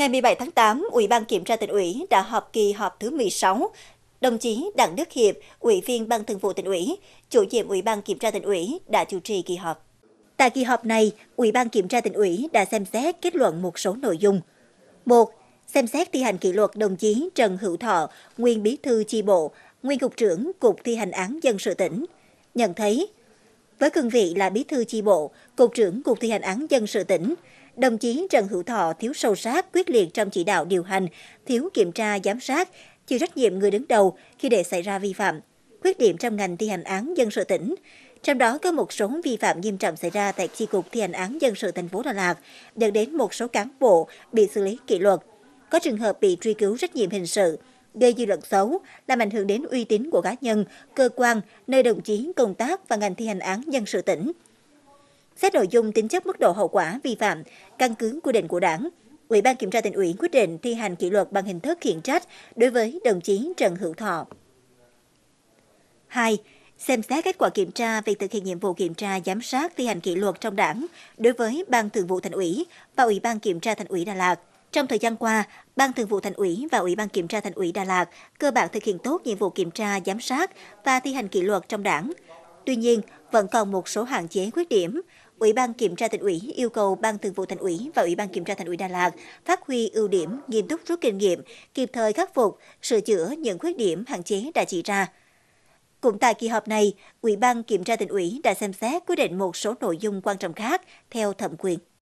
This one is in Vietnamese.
Ngày 17 tháng 8, Ủy ban Kiểm tra tỉnh ủy đã họp kỳ họp thứ 16. Đồng chí Đặng Đức Hiệp, Ủy viên Ban Thường vụ tỉnh ủy, Chủ nhiệm Ủy ban Kiểm tra tỉnh ủy đã chủ trì kỳ họp. Tại kỳ họp này, Ủy ban Kiểm tra tỉnh ủy đã xem xét kết luận một số nội dung. 1. Xem xét thi hành kỷ luật đồng chí Trần Hữu Thọ, nguyên bí thư chi bộ, nguyên cục trưởng Cục thi hành án dân sự tỉnh. Nhận thấy, với cương vị là bí thư chi bộ, cục trưởng Cục thi hành án dân sự tỉnh, Đồng chí Trần Hữu Thọ thiếu sâu sát, quyết liệt trong chỉ đạo điều hành, thiếu kiểm tra giám sát, chịu trách nhiệm người đứng đầu khi để xảy ra vi phạm, khuyết điểm trong ngành thi hành án dân sự tỉnh. Trong đó có một số vi phạm nghiêm trọng xảy ra tại chi cục thi hành án dân sự thành phố Đà Lạt, dẫn đến một số cán bộ bị xử lý kỷ luật. Có trường hợp bị truy cứu trách nhiệm hình sự, gây dư luận xấu, làm ảnh hưởng đến uy tín của cá nhân, cơ quan, nơi đồng chí công tác và ngành thi hành án dân sự tỉnh xét nội dung tính chất mức độ hậu quả vi phạm, căn cứ quy định của Đảng, Ủy ban Kiểm tra tỉnh ủy quyết định thi hành kỷ luật bằng hình thức khiển trách đối với đồng chí Trần Hữu Thọ. 2. Xem xét kết quả kiểm tra việc thực hiện nhiệm vụ kiểm tra giám sát thi hành kỷ luật trong đảng đối với Ban Thường vụ Thành ủy và Ủy ban Kiểm tra Thành ủy Đà Lạt. Trong thời gian qua, Ban Thường vụ Thành ủy và Ủy ban Kiểm tra Thành ủy Đà Lạt cơ bản thực hiện tốt nhiệm vụ kiểm tra, giám sát và thi hành kỷ luật trong đảng – Tuy nhiên, vẫn còn một số hạn chế khuyết điểm. Ủy ban Kiểm tra Thành ủy yêu cầu Ban Thường vụ Thành ủy và Ủy ban Kiểm tra Thành ủy Đà Lạt phát huy ưu điểm, nghiêm túc rút kinh nghiệm, kịp thời khắc phục, sửa chữa những khuyết điểm hạn chế đã chỉ ra. Cũng tại kỳ họp này, Ủy ban Kiểm tra Thành ủy đã xem xét quyết định một số nội dung quan trọng khác theo thẩm quyền.